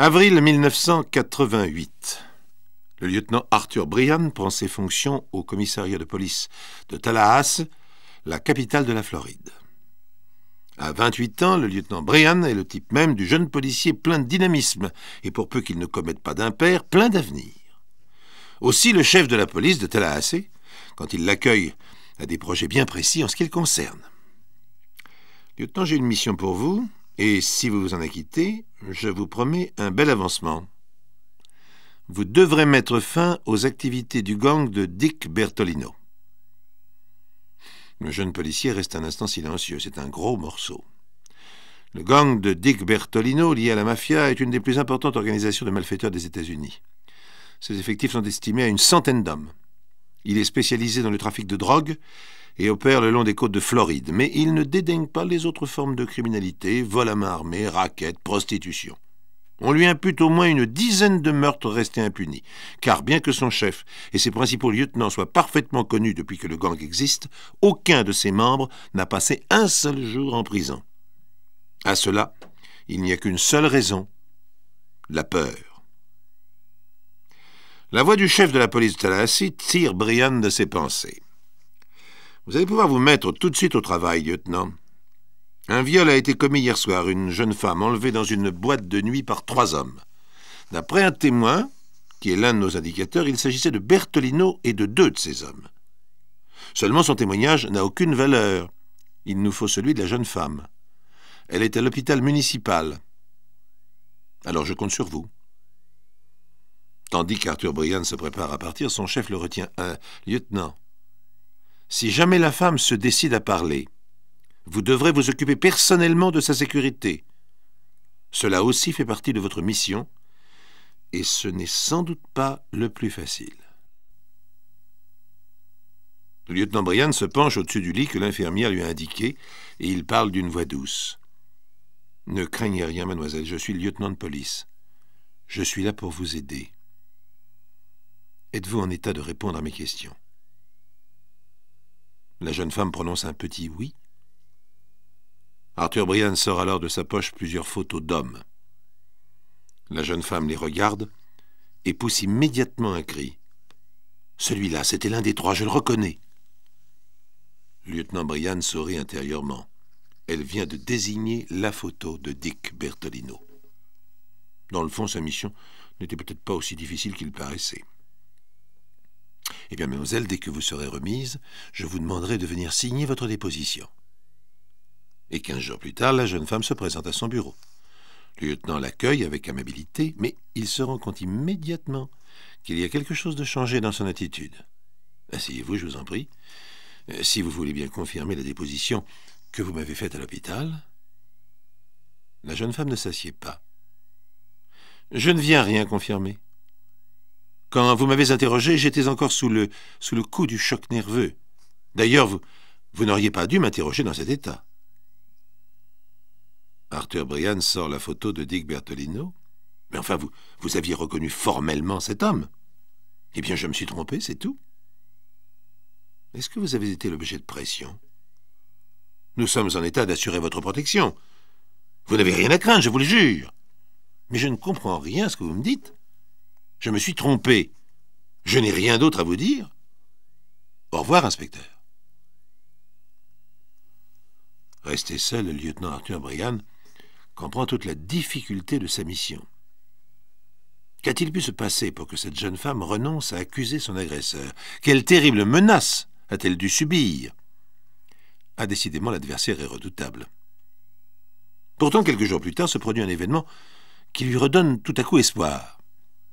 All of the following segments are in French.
Avril 1988. Le lieutenant Arthur Brian prend ses fonctions au commissariat de police de Tallahassee, la capitale de la Floride. À 28 ans, le lieutenant Brian est le type même du jeune policier plein de dynamisme et pour peu qu'il ne commette pas d'impair, plein d'avenir. Aussi, le chef de la police de Tallahassee, quand il l'accueille, a des projets bien précis en ce qui le concerne. Lieutenant, j'ai une mission pour vous et si vous vous en acquittez, je vous promets un bel avancement. Vous devrez mettre fin aux activités du gang de Dick Bertolino. Le jeune policier reste un instant silencieux, c'est un gros morceau. Le gang de Dick Bertolino, lié à la mafia, est une des plus importantes organisations de malfaiteurs des États-Unis. Ses effectifs sont estimés à une centaine d'hommes. Il est spécialisé dans le trafic de drogue et opère le long des côtes de Floride, mais il ne dédaigne pas les autres formes de criminalité, vol à main armée, raquettes, prostitution. On lui impute au moins une dizaine de meurtres restés impunis, car bien que son chef et ses principaux lieutenants soient parfaitement connus depuis que le gang existe, aucun de ses membres n'a passé un seul jour en prison. À cela, il n'y a qu'une seule raison, la peur. La voix du chef de la police de Tallahassee tire Brian de ses pensées. Vous allez pouvoir vous mettre tout de suite au travail, lieutenant. Un viol a été commis hier soir, une jeune femme enlevée dans une boîte de nuit par trois hommes. D'après un témoin, qui est l'un de nos indicateurs, il s'agissait de Bertolino et de deux de ces hommes. Seulement son témoignage n'a aucune valeur. Il nous faut celui de la jeune femme. Elle est à l'hôpital municipal. Alors je compte sur vous. Tandis qu'Arthur Brian se prépare à partir, son chef le retient. Un euh, lieutenant, si jamais la femme se décide à parler, vous devrez vous occuper personnellement de sa sécurité. Cela aussi fait partie de votre mission, et ce n'est sans doute pas le plus facile. Le lieutenant Brian se penche au-dessus du lit que l'infirmière lui a indiqué, et il parle d'une voix douce. Ne craignez rien, mademoiselle, je suis le lieutenant de police. Je suis là pour vous aider. Êtes-vous en état de répondre à mes questions la jeune femme prononce un petit oui. Arthur Brian sort alors de sa poche plusieurs photos d'hommes. La jeune femme les regarde et pousse immédiatement un cri. Celui-là, c'était l'un des trois, je le reconnais. lieutenant Brian sourit intérieurement. Elle vient de désigner la photo de Dick Bertolino. Dans le fond, sa mission n'était peut-être pas aussi difficile qu'il paraissait. Eh bien, mademoiselle, dès que vous serez remise, je vous demanderai de venir signer votre déposition. Et quinze jours plus tard, la jeune femme se présente à son bureau. Le lieutenant l'accueille avec amabilité, mais il se rend compte immédiatement qu'il y a quelque chose de changé dans son attitude. Asseyez-vous, je vous en prie. Euh, si vous voulez bien confirmer la déposition que vous m'avez faite à l'hôpital. La jeune femme ne s'assied pas. Je ne viens rien confirmer. Quand vous m'avez interrogé, j'étais encore sous le, sous le coup du choc nerveux. D'ailleurs, vous, vous n'auriez pas dû m'interroger dans cet état. Arthur Brian sort la photo de Dick Bertolino. Mais enfin, vous, vous aviez reconnu formellement cet homme. Eh bien, je me suis trompé, c'est tout. Est-ce que vous avez été l'objet de pression Nous sommes en état d'assurer votre protection. Vous n'avez rien à craindre, je vous le jure. Mais je ne comprends rien à ce que vous me dites. Je me suis trompé. Je n'ai rien d'autre à vous dire. Au revoir, inspecteur. Resté seul, le lieutenant Arthur Brian comprend toute la difficulté de sa mission. Qu'a-t-il pu se passer pour que cette jeune femme renonce à accuser son agresseur Quelle terrible menace a-t-elle dû subir Ah, décidément, l'adversaire est redoutable. Pourtant, quelques jours plus tard, se produit un événement qui lui redonne tout à coup espoir.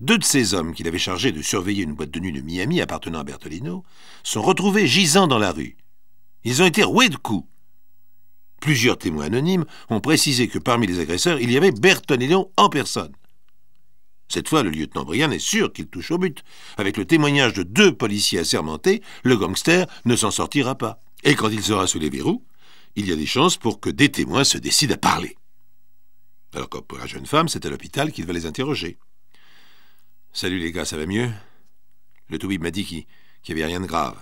Deux de ces hommes qu'il avait chargés de surveiller une boîte de nuit de Miami appartenant à Bertolino sont retrouvés gisant dans la rue. Ils ont été roués de coups. Plusieurs témoins anonymes ont précisé que parmi les agresseurs, il y avait Bertolino en personne. Cette fois, le lieutenant Brian est sûr qu'il touche au but. Avec le témoignage de deux policiers assermentés, le gangster ne s'en sortira pas. Et quand il sera sous les verrous, il y a des chances pour que des témoins se décident à parler. Alors que pour la jeune femme, c'est à l'hôpital qu'il va les interroger. Salut les gars, ça va mieux Le Toubib m'a dit qu'il n'y avait rien de grave.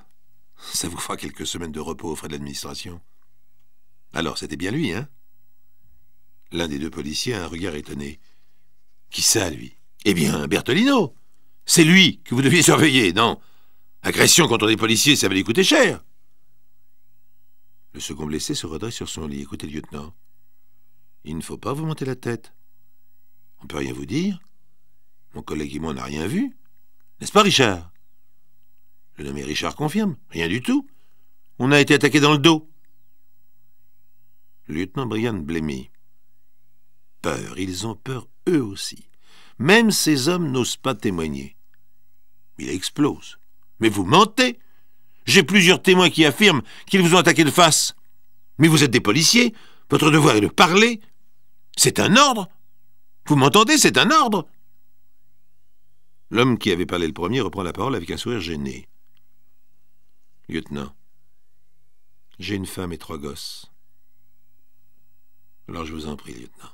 Ça vous fera quelques semaines de repos au frais de l'administration. Alors, c'était bien lui, hein L'un des deux policiers a un regard étonné. Qui ça, lui Eh bien, Bertolino C'est lui que vous deviez surveiller, non Agression contre des policiers, ça va lui coûter cher Le second blessé se redresse sur son lit. Écoutez, lieutenant, il ne faut pas vous monter la tête. On peut rien vous dire mon collègue et moi n'a rien vu. N'est-ce pas, Richard Le nommé Richard confirme. Rien du tout. On a été attaqué dans le dos. Le lieutenant Brian blêmit. Peur, ils ont peur eux aussi. Même ces hommes n'osent pas témoigner. Il explose. Mais vous mentez J'ai plusieurs témoins qui affirment qu'ils vous ont attaqué de face. Mais vous êtes des policiers. Votre devoir est de parler. C'est un ordre. Vous m'entendez C'est un ordre. L'homme qui avait parlé le premier reprend la parole avec un sourire gêné. Lieutenant, j'ai une femme et trois gosses. Alors je vous en prie, lieutenant.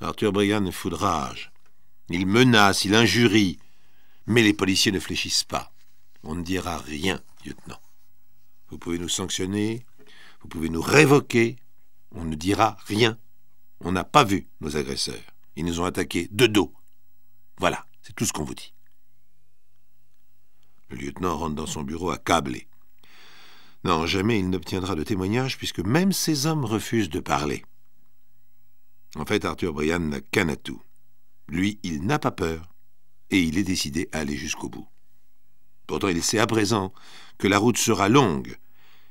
Arthur Brian fou de rage. Il menace, il injurie. Mais les policiers ne fléchissent pas. On ne dira rien, lieutenant. Vous pouvez nous sanctionner, vous pouvez nous révoquer. On ne dira rien. On n'a pas vu nos agresseurs. Ils nous ont attaqués de dos. Voilà, c'est tout ce qu'on vous dit. Le lieutenant rentre dans son bureau accablé. Non, jamais il n'obtiendra de témoignage puisque même ces hommes refusent de parler. En fait, Arthur Brian n'a qu'un atout. Lui, il n'a pas peur et il est décidé à aller jusqu'au bout. Pourtant, il sait à présent que la route sera longue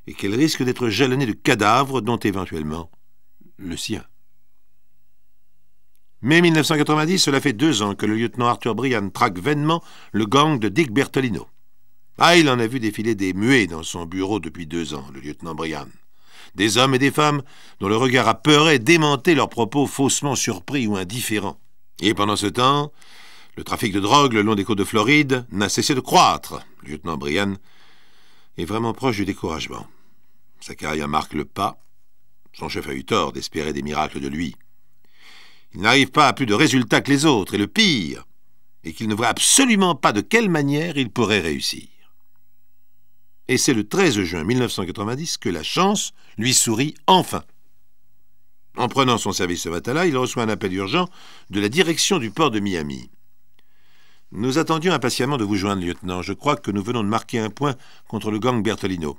et qu'elle risque d'être jalonnée de cadavres, dont éventuellement le sien. Mais 1990, cela fait deux ans que le lieutenant Arthur Brian traque vainement le gang de Dick Bertolino. Ah, il en a vu défiler des muets dans son bureau depuis deux ans, le lieutenant Brian. Des hommes et des femmes dont le regard apeuré démentait leurs propos faussement surpris ou indifférents. Et pendant ce temps, le trafic de drogue le long des côtes de Floride n'a cessé de croître. Le lieutenant Brian est vraiment proche du découragement. Sa carrière marque le pas. Son chef a eu tort d'espérer des miracles de lui. « Il n'arrive pas à plus de résultats que les autres, et le pire, et qu'il ne voit absolument pas de quelle manière il pourrait réussir. Et c'est le 13 juin 1990 que la chance lui sourit enfin. En prenant son service ce matin-là, il reçoit un appel urgent de la direction du port de Miami. Nous attendions impatiemment de vous joindre, lieutenant. Je crois que nous venons de marquer un point contre le gang Bertolino.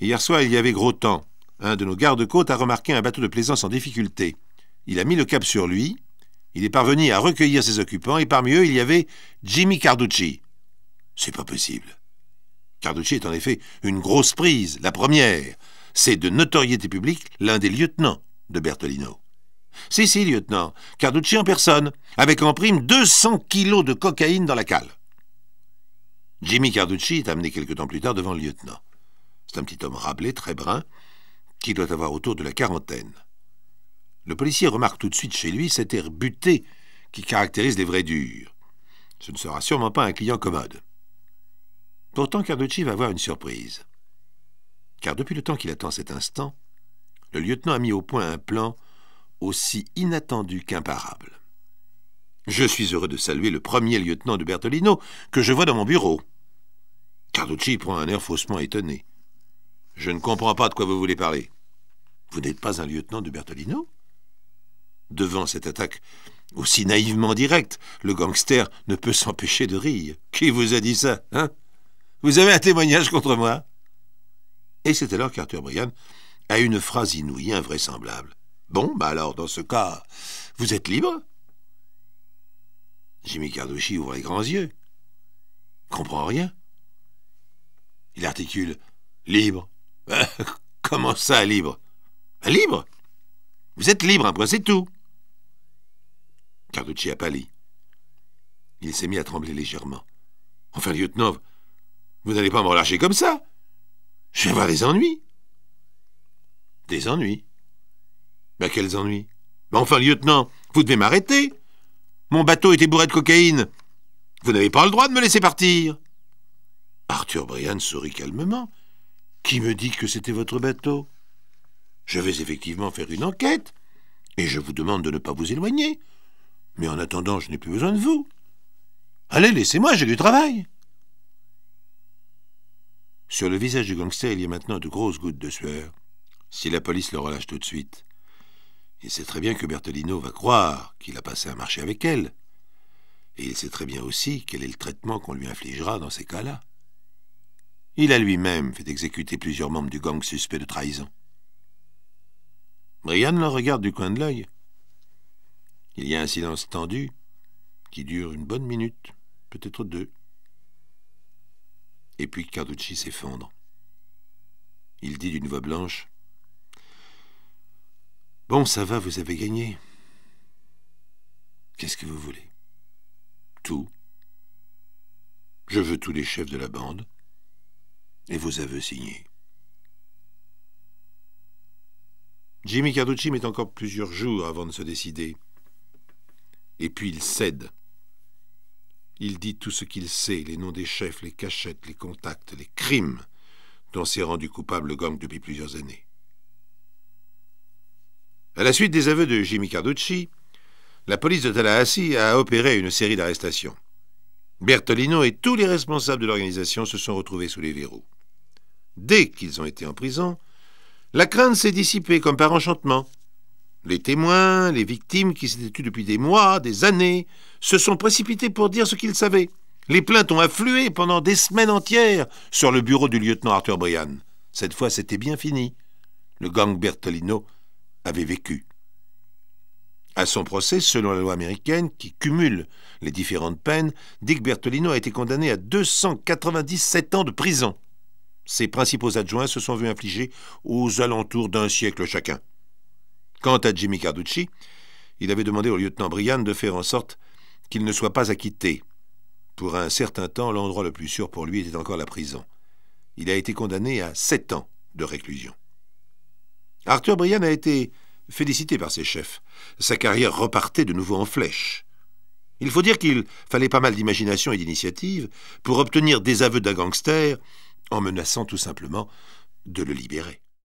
Hier soir, il y avait gros temps. Un de nos gardes-côtes a remarqué un bateau de plaisance en difficulté. Il a mis le cap sur lui. Il est parvenu à recueillir ses occupants et parmi eux, il y avait Jimmy Carducci. C'est pas possible. Carducci est en effet une grosse prise, la première. C'est de notoriété publique l'un des lieutenants de Bertolino. Si, si, lieutenant, Carducci en personne, avec en prime 200 kilos de cocaïne dans la cale. Jimmy Carducci est amené quelque temps plus tard devant le lieutenant. C'est un petit homme rablé, très brun, qui doit avoir autour de la quarantaine. Le policier remarque tout de suite chez lui cet air buté qui caractérise les vrais durs. Ce ne sera sûrement pas un client commode. Pourtant, Carducci va avoir une surprise. Car depuis le temps qu'il attend cet instant, le lieutenant a mis au point un plan aussi inattendu qu'imparable. Je suis heureux de saluer le premier lieutenant de Bertolino que je vois dans mon bureau. Carducci prend un air faussement étonné. Je ne comprends pas de quoi vous voulez parler. Vous n'êtes pas un lieutenant de Bertolino Devant cette attaque aussi naïvement directe, le gangster ne peut s'empêcher de rire. Qui vous a dit ça, hein Vous avez un témoignage contre moi Et c'est alors qu'Arthur Bryan a une phrase inouïe, invraisemblable. Bon, bah alors, dans ce cas, vous êtes libre Jimmy Carducci ouvre les grands yeux. Comprend rien. Il articule Libre. Comment ça, libre Libre Vous êtes libre, après c'est tout. Carducci a pâli. Il s'est mis à trembler légèrement. Enfin, lieutenant, vous n'allez pas me relâcher comme ça Je vais avoir des ennuis. Des ennuis Bah, quels ennuis bah, Enfin, lieutenant, vous devez m'arrêter. Mon bateau était bourré de cocaïne. Vous n'avez pas le droit de me laisser partir. Arthur Brian sourit calmement. Qui me dit que c'était votre bateau Je vais effectivement faire une enquête, et je vous demande de ne pas vous éloigner. Mais en attendant, je n'ai plus besoin de vous. Allez, laissez-moi, j'ai du travail. Sur le visage du gangster, il y a maintenant de grosses gouttes de sueur. Si la police le relâche tout de suite, il sait très bien que Bertolino va croire qu'il a passé un marché avec elle. Et il sait très bien aussi quel est le traitement qu'on lui infligera dans ces cas-là. Il a lui-même fait exécuter plusieurs membres du gang suspect de trahison. Brian le regarde du coin de l'œil. Il y a un silence tendu qui dure une bonne minute, peut-être deux. Et puis Carducci s'effondre. Il dit d'une voix blanche Bon, ça va, vous avez gagné. Qu'est-ce que vous voulez Tout. Je veux tous les chefs de la bande et vos aveux signés. Jimmy Carducci met encore plusieurs jours avant de se décider et puis il cède. Il dit tout ce qu'il sait, les noms des chefs, les cachettes, les contacts, les crimes dont s'est rendu coupable le gang depuis plusieurs années. À la suite des aveux de Jimmy Carducci, la police de Tallahassee a opéré une série d'arrestations. Bertolino et tous les responsables de l'organisation se sont retrouvés sous les verrous. Dès qu'ils ont été en prison, la crainte s'est dissipée comme par enchantement. Les témoins, les victimes qui s'étaient tues depuis des mois, des années, se sont précipités pour dire ce qu'ils savaient. Les plaintes ont afflué pendant des semaines entières sur le bureau du lieutenant Arthur Bryan. Cette fois, c'était bien fini. Le gang Bertolino avait vécu. À son procès, selon la loi américaine qui cumule les différentes peines, Dick Bertolino a été condamné à 297 ans de prison. Ses principaux adjoints se sont vus infliger aux alentours d'un siècle chacun. Quant à Jimmy Carducci, il avait demandé au lieutenant Brian de faire en sorte qu'il ne soit pas acquitté. Pour un certain temps, l'endroit le plus sûr pour lui était encore la prison. Il a été condamné à sept ans de réclusion. Arthur Brian a été félicité par ses chefs. Sa carrière repartait de nouveau en flèche. Il faut dire qu'il fallait pas mal d'imagination et d'initiative pour obtenir des aveux d'un gangster en menaçant tout simplement de le libérer.